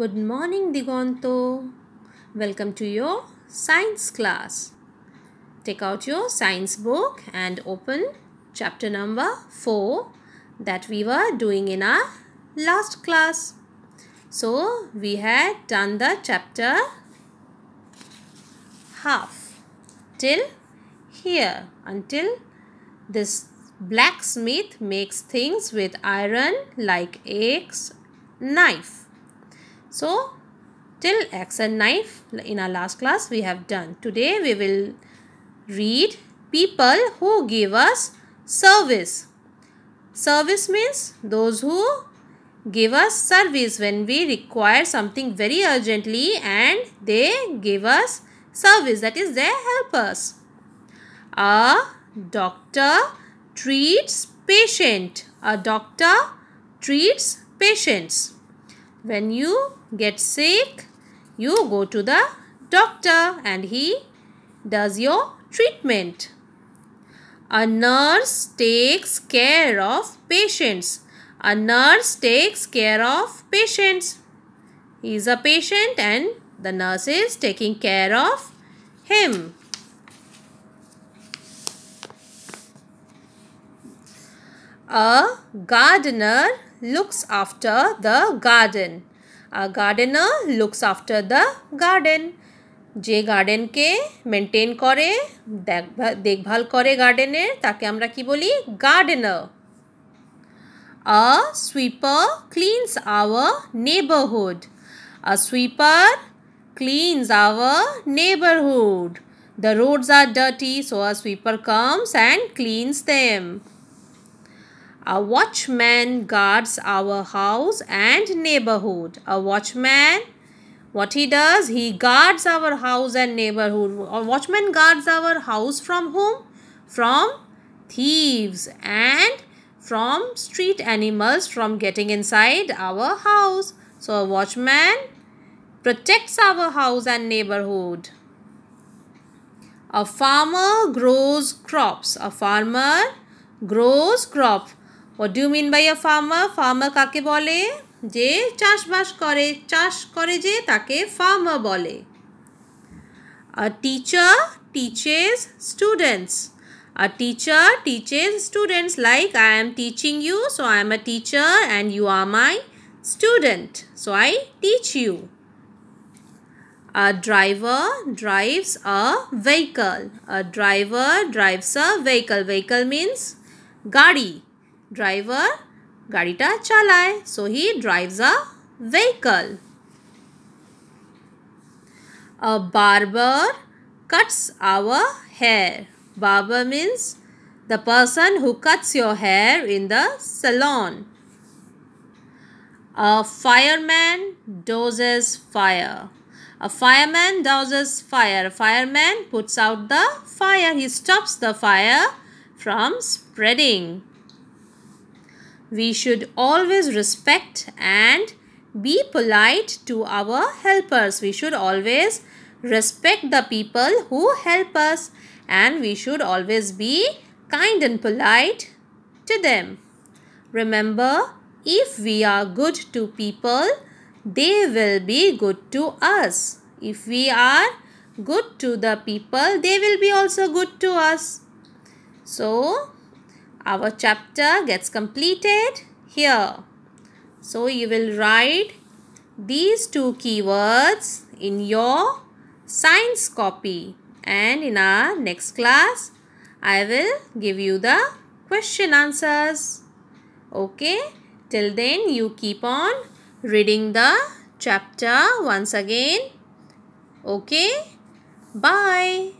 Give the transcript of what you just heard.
Good morning Digonto. Welcome to your science class. Take out your science book and open chapter number 4 that we were doing in our last class. So we had done the chapter half till here until this blacksmith makes things with iron like axe knife so, till axe and knife in our last class we have done. Today we will read people who give us service. Service means those who give us service when we require something very urgently and they give us service that is they help us. A doctor treats patient. A doctor treats patients. When you get sick, you go to the doctor and he does your treatment. A nurse takes care of patients. A nurse takes care of patients. He is a patient and the nurse is taking care of him. A gardener looks after the garden. A gardener looks after the garden. যে গার্ডেনকে maintain করে দেখভাল করে গার্ডেনের তাকে আমরা কি বলি gardener a sweeper cleans our neighbourhood a sweeper cleans our neighborhood. The roads are dirty, so a sweeper comes and cleans them. A watchman guards our house and neighborhood. A watchman, what he does? He guards our house and neighborhood. A watchman guards our house from whom? From thieves and from street animals from getting inside our house. So a watchman protects our house and neighborhood. A farmer grows crops. A farmer grows crop. What do you mean by a farmer? Farmer কাকে বলে যে চাষবাস করে চাষ করে যে তাকে farmer বলে A teacher teaches students. A teacher teaches students like I am teaching you, so I am a teacher and you are my student. So I teach you. A driver drives a vehicle. A driver drives a vehicle. Vehicle means गाड़ी. Driver, garita chalai. so he drives a vehicle. A barber cuts our hair. Barber means the person who cuts your hair in the salon. A fireman dozes fire. A fireman douses fire. A fireman puts out the fire. He stops the fire from spreading. We should always respect and be polite to our helpers. We should always respect the people who help us and we should always be kind and polite to them. Remember, if we are good to people, they will be good to us. If we are good to the people, they will be also good to us. So, our chapter gets completed here. So you will write these two keywords in your science copy and in our next class I will give you the question answers. Okay, till then you keep on reading the chapter once again. Okay, bye.